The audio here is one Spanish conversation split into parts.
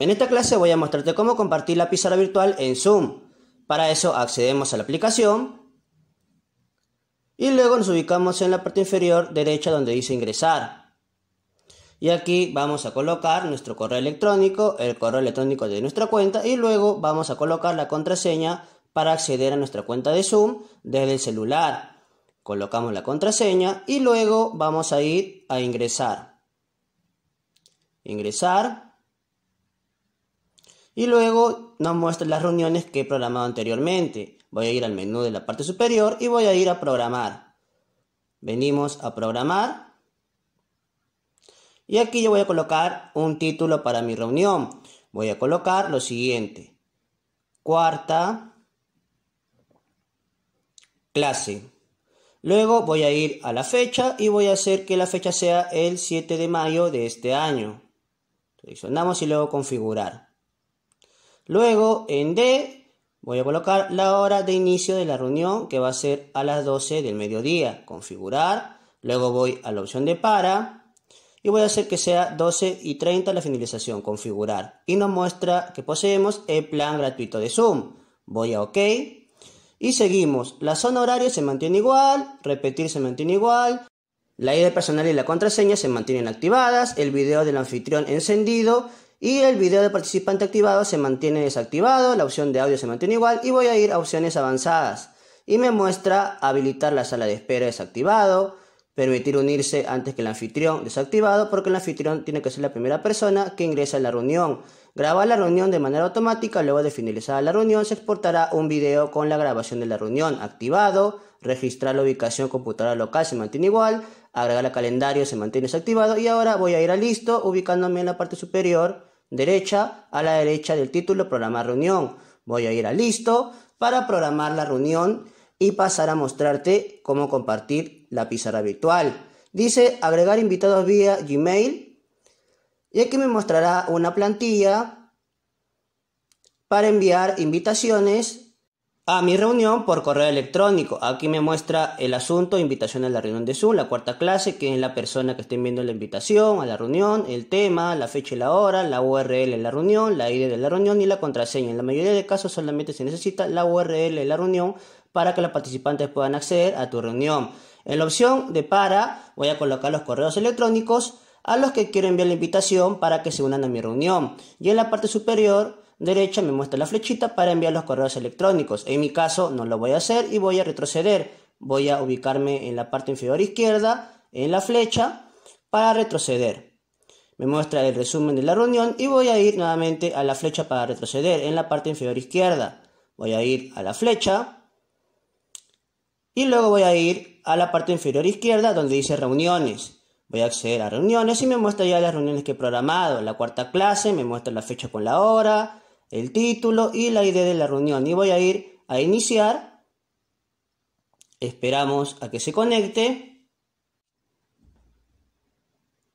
En esta clase voy a mostrarte cómo compartir la pizarra virtual en Zoom. Para eso accedemos a la aplicación y luego nos ubicamos en la parte inferior derecha donde dice ingresar. Y aquí vamos a colocar nuestro correo electrónico, el correo electrónico de nuestra cuenta y luego vamos a colocar la contraseña para acceder a nuestra cuenta de Zoom desde el celular. Colocamos la contraseña y luego vamos a ir a ingresar. Ingresar y luego nos muestra las reuniones que he programado anteriormente. Voy a ir al menú de la parte superior y voy a ir a programar. Venimos a programar y aquí yo voy a colocar un título para mi reunión. Voy a colocar lo siguiente. Cuarta clase. Luego voy a ir a la fecha y voy a hacer que la fecha sea el 7 de mayo de este año. Seleccionamos y luego configurar. Luego, en D, voy a colocar la hora de inicio de la reunión, que va a ser a las 12 del mediodía. Configurar. Luego voy a la opción de para. Y voy a hacer que sea 12 y 30 la finalización. Configurar. Y nos muestra que poseemos el plan gratuito de Zoom. Voy a OK. Y seguimos. La zona horaria se mantiene igual. Repetir se mantiene igual. La ID personal y la contraseña se mantienen activadas, el video del anfitrión encendido y el video de participante activado se mantiene desactivado, la opción de audio se mantiene igual y voy a ir a opciones avanzadas. Y me muestra habilitar la sala de espera desactivado, permitir unirse antes que el anfitrión desactivado porque el anfitrión tiene que ser la primera persona que ingresa a la reunión. Grabar la reunión de manera automática, luego de finalizada la reunión se exportará un video con la grabación de la reunión activado, registrar la ubicación computadora local se mantiene igual, agregar al calendario se mantiene desactivado y ahora voy a ir a listo ubicándome en la parte superior derecha, a la derecha del título Programar reunión. Voy a ir a listo para programar la reunión y pasar a mostrarte cómo compartir la pizarra virtual. Dice agregar invitados vía Gmail y aquí me mostrará una plantilla para enviar invitaciones a mi reunión por correo electrónico. Aquí me muestra el asunto, invitación a la reunión de Zoom, la cuarta clase, que es la persona que está enviando la invitación a la reunión, el tema, la fecha y la hora, la URL en la reunión, la ID de la reunión y la contraseña. En la mayoría de casos solamente se necesita la URL de la reunión para que los participantes puedan acceder a tu reunión. En la opción de para voy a colocar los correos electrónicos a los que quiero enviar la invitación para que se unan a mi reunión. Y en la parte superior derecha me muestra la flechita para enviar los correos electrónicos. En mi caso no lo voy a hacer y voy a retroceder. Voy a ubicarme en la parte inferior izquierda, en la flecha, para retroceder. Me muestra el resumen de la reunión y voy a ir nuevamente a la flecha para retroceder, en la parte inferior izquierda. Voy a ir a la flecha y luego voy a ir a la parte inferior izquierda donde dice reuniones. Voy a acceder a reuniones y me muestra ya las reuniones que he programado. La cuarta clase me muestra la fecha con la hora, el título y la idea de la reunión. Y voy a ir a iniciar. Esperamos a que se conecte.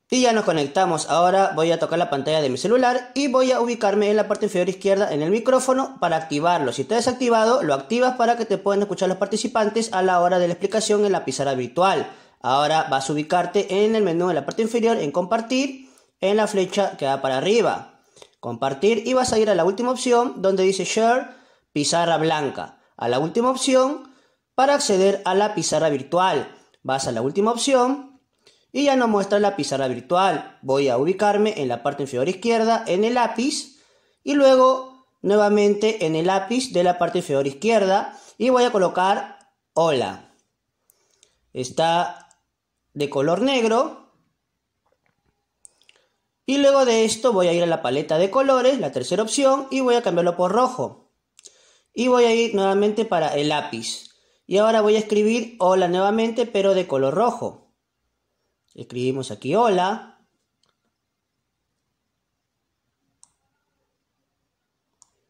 Y ya nos conectamos. Ahora voy a tocar la pantalla de mi celular y voy a ubicarme en la parte inferior izquierda en el micrófono para activarlo. Si está desactivado, lo activas para que te puedan escuchar los participantes a la hora de la explicación en la pizarra virtual. Ahora vas a ubicarte en el menú de la parte inferior en compartir en la flecha que va para arriba compartir y vas a ir a la última opción donde dice share pizarra blanca. A la última opción para acceder a la pizarra virtual. Vas a la última opción y ya nos muestra la pizarra virtual. Voy a ubicarme en la parte inferior izquierda en el lápiz y luego nuevamente en el lápiz de la parte inferior izquierda y voy a colocar hola. Está de color negro y luego de esto voy a ir a la paleta de colores, la tercera opción, y voy a cambiarlo por rojo. Y voy a ir nuevamente para el lápiz. Y ahora voy a escribir hola nuevamente, pero de color rojo. Escribimos aquí hola.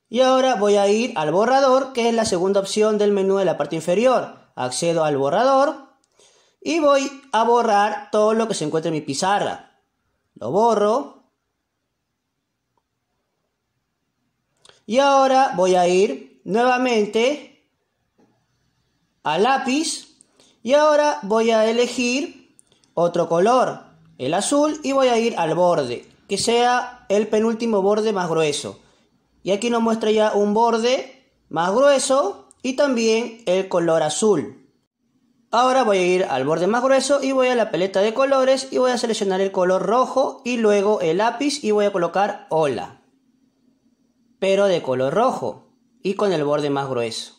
Y ahora voy a ir al borrador, que es la segunda opción del menú de la parte inferior. Accedo al borrador y voy a borrar todo lo que se encuentra en mi pizarra borro. Y ahora voy a ir nuevamente al lápiz. Y ahora voy a elegir otro color, el azul, y voy a ir al borde, que sea el penúltimo borde más grueso. Y aquí nos muestra ya un borde más grueso y también el color azul. Ahora voy a ir al borde más grueso y voy a la paleta de colores y voy a seleccionar el color rojo y luego el lápiz y voy a colocar hola. Pero de color rojo y con el borde más grueso.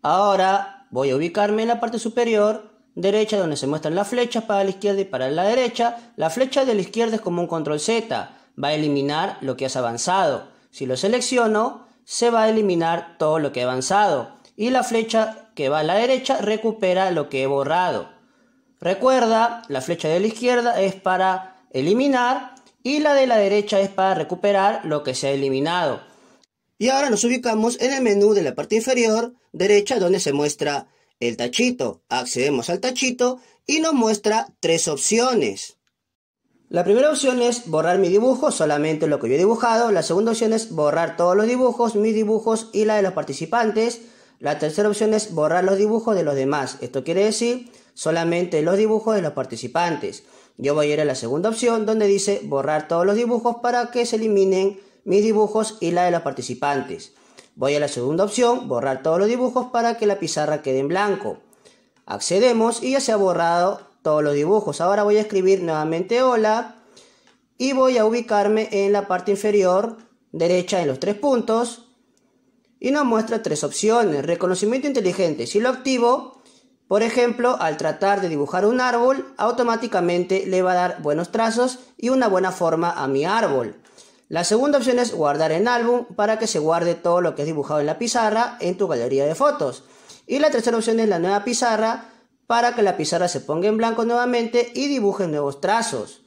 Ahora voy a ubicarme en la parte superior derecha donde se muestran las flechas para la izquierda y para la derecha. La flecha de la izquierda es como un control Z, va a eliminar lo que has avanzado. Si lo selecciono, se va a eliminar todo lo que he avanzado. Y la flecha que va a la derecha recupera lo que he borrado. Recuerda, la flecha de la izquierda es para eliminar y la de la derecha es para recuperar lo que se ha eliminado. Y ahora nos ubicamos en el menú de la parte inferior derecha donde se muestra el tachito. Accedemos al tachito y nos muestra tres opciones. La primera opción es borrar mi dibujo, solamente lo que yo he dibujado. La segunda opción es borrar todos los dibujos, mis dibujos y la de los participantes. La tercera opción es borrar los dibujos de los demás. Esto quiere decir solamente los dibujos de los participantes. Yo voy a ir a la segunda opción donde dice borrar todos los dibujos para que se eliminen mis dibujos y la de los participantes. Voy a la segunda opción, borrar todos los dibujos para que la pizarra quede en blanco. Accedemos y ya se ha borrado todos los dibujos. Ahora voy a escribir nuevamente hola y voy a ubicarme en la parte inferior derecha en los tres puntos y nos muestra tres opciones. Reconocimiento inteligente. Si lo activo, por ejemplo, al tratar de dibujar un árbol, automáticamente le va a dar buenos trazos y una buena forma a mi árbol. La segunda opción es guardar en álbum para que se guarde todo lo que es dibujado en la pizarra en tu galería de fotos. Y la tercera opción es la nueva pizarra para que la pizarra se ponga en blanco nuevamente y dibuje nuevos trazos.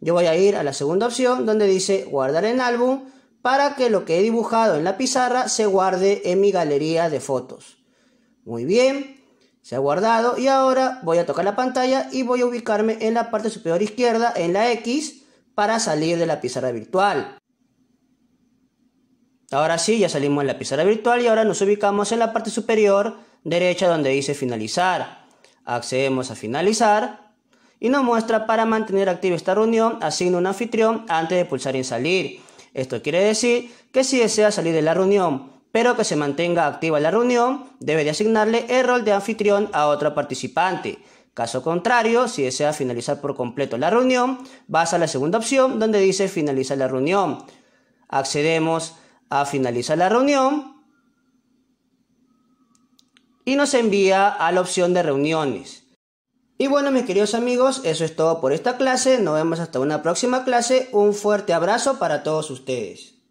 Yo voy a ir a la segunda opción donde dice guardar en álbum para que lo que he dibujado en la pizarra se guarde en mi galería de fotos. Muy bien, se ha guardado y ahora voy a tocar la pantalla y voy a ubicarme en la parte superior izquierda, en la X, para salir de la pizarra virtual. Ahora sí, ya salimos de la pizarra virtual y ahora nos ubicamos en la parte superior derecha donde dice finalizar. Accedemos a finalizar y nos muestra para mantener activa esta reunión, asigna un anfitrión antes de pulsar en salir. Esto quiere decir que si desea salir de la reunión, pero que se mantenga activa la reunión, debe asignarle el rol de anfitrión a otro participante. Caso contrario, si desea finalizar por completo la reunión, vas a la segunda opción donde dice finaliza la reunión. Accedemos a finalizar la reunión y nos envía a la opción de reuniones. Y bueno, mis queridos amigos, eso es todo por esta clase. Nos vemos hasta una próxima clase. Un fuerte abrazo para todos ustedes.